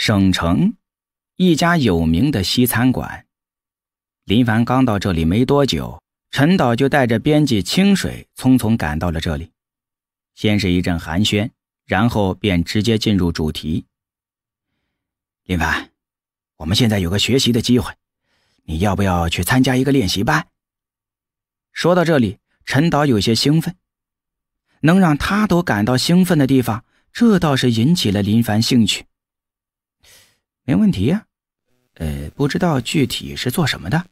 省城一家有名的西餐馆，林凡刚到这里没多久，陈导就带着编辑清水匆匆赶到了这里。先是一阵寒暄，然后便直接进入主题。林凡，我们现在有个学习的机会，你要不要去参加一个练习班？说到这里，陈导有些兴奋，能让他都感到兴奋的地方，这倒是引起了林凡兴趣。没问题呀，呃，不知道具体是做什么的，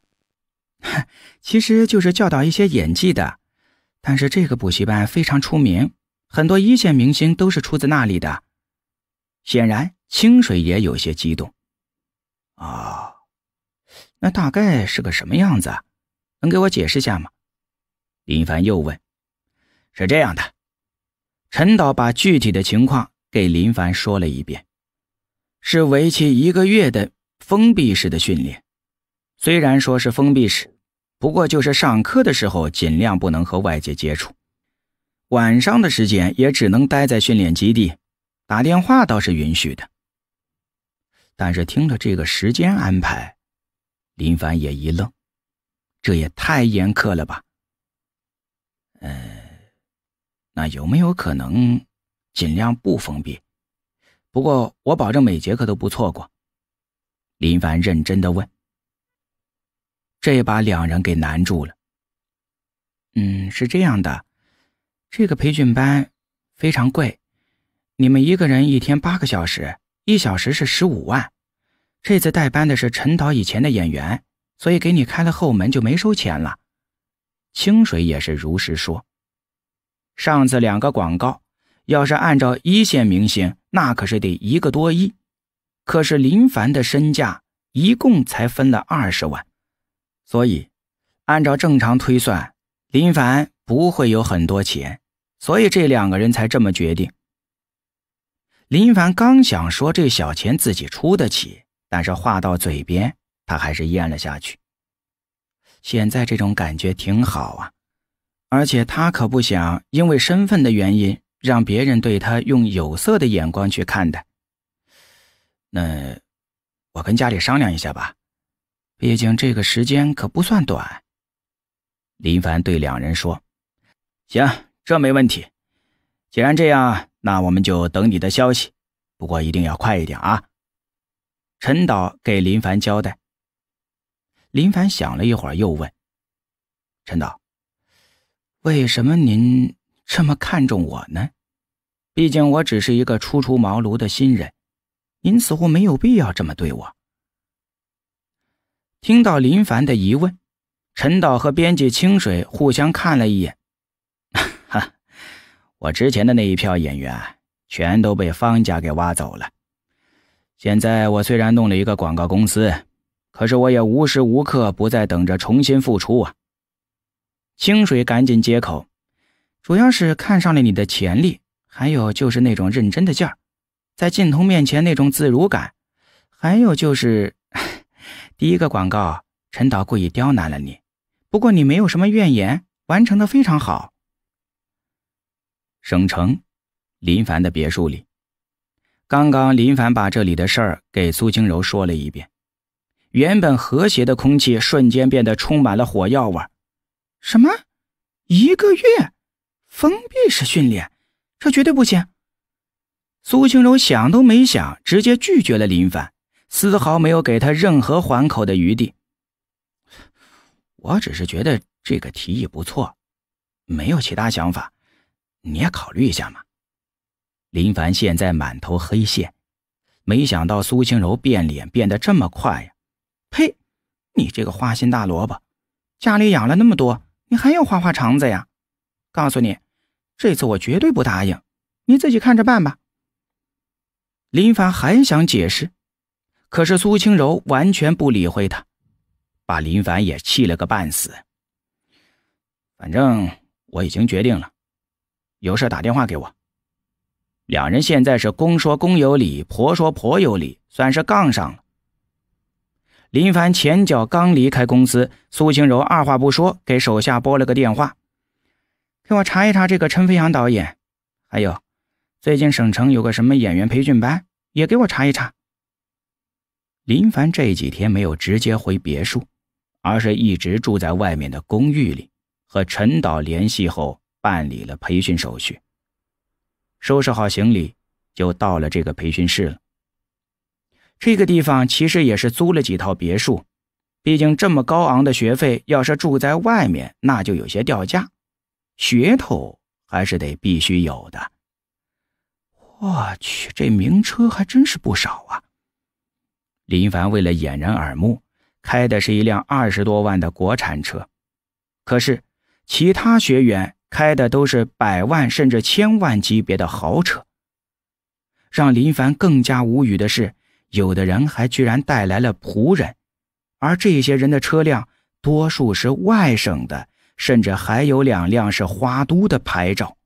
其实就是教导一些演技的，但是这个补习班非常出名，很多一线明星都是出自那里的。显然清水也有些激动，啊，那大概是个什么样子？能给我解释下吗？林凡又问。是这样的，陈导把具体的情况给林凡说了一遍。是为期一个月的封闭式的训练，虽然说是封闭式，不过就是上课的时候尽量不能和外界接触，晚上的时间也只能待在训练基地，打电话倒是允许的。但是听了这个时间安排，林凡也一愣，这也太严苛了吧？嗯，那有没有可能尽量不封闭？不过我保证每节课都不错过，林凡认真的问。这把两人给难住了。嗯，是这样的，这个培训班非常贵，你们一个人一天八个小时，一小时是十五万。这次代班的是陈导以前的演员，所以给你开了后门，就没收钱了。清水也是如实说，上次两个广告。要是按照一线明星，那可是得一个多亿。可是林凡的身价一共才分了二十万，所以按照正常推算，林凡不会有很多钱。所以这两个人才这么决定。林凡刚想说这小钱自己出得起，但是话到嘴边，他还是咽了下去。现在这种感觉挺好啊，而且他可不想因为身份的原因。让别人对他用有色的眼光去看待。那我跟家里商量一下吧，毕竟这个时间可不算短。林凡对两人说：“行，这没问题。既然这样，那我们就等你的消息，不过一定要快一点啊。”陈导给林凡交代。林凡想了一会儿，又问：“陈导，为什么您？”这么看重我呢？毕竟我只是一个初出茅庐的新人，您似乎没有必要这么对我。听到林凡的疑问，陈导和编辑清水互相看了一眼。哈，我之前的那一票演员全都被方家给挖走了。现在我虽然弄了一个广告公司，可是我也无时无刻不在等着重新复出啊。清水赶紧接口。主要是看上了你的潜力，还有就是那种认真的劲儿，在镜头面前那种自如感，还有就是 第一个广告，陈导故意刁难了你，不过你没有什么怨言，完成的非常好。省城，林凡的别墅里，刚刚林凡把这里的事儿给苏清柔说了一遍，原本和谐的空气瞬间变得充满了火药味。什么？一个月？封闭式训练，这绝对不行。苏青柔想都没想，直接拒绝了林凡，丝毫没有给他任何还口的余地。我只是觉得这个提议不错，没有其他想法，你也考虑一下嘛。林凡现在满头黑线，没想到苏青柔变脸变得这么快呀！呸，你这个花心大萝卜，家里养了那么多，你还要花花肠子呀？告诉你。这次我绝对不答应，你自己看着办吧。林凡还想解释，可是苏清柔完全不理会他，把林凡也气了个半死。反正我已经决定了，有事打电话给我。两人现在是公说公有理，婆说婆有理，算是杠上了。林凡前脚刚离开公司，苏清柔二话不说给手下拨了个电话。给我查一查这个陈飞扬导演，还有最近省城有个什么演员培训班，也给我查一查。林凡这几天没有直接回别墅，而是一直住在外面的公寓里，和陈导联系后办理了培训手续，收拾好行李就到了这个培训室了。这个地方其实也是租了几套别墅，毕竟这么高昂的学费，要是住在外面那就有些掉价。噱头还是得必须有的。我去，这名车还真是不少啊！林凡为了掩人耳目，开的是一辆二十多万的国产车，可是其他学员开的都是百万甚至千万级别的豪车。让林凡更加无语的是，有的人还居然带来了仆人，而这些人的车辆多数是外省的。甚至还有两辆是花都的牌照。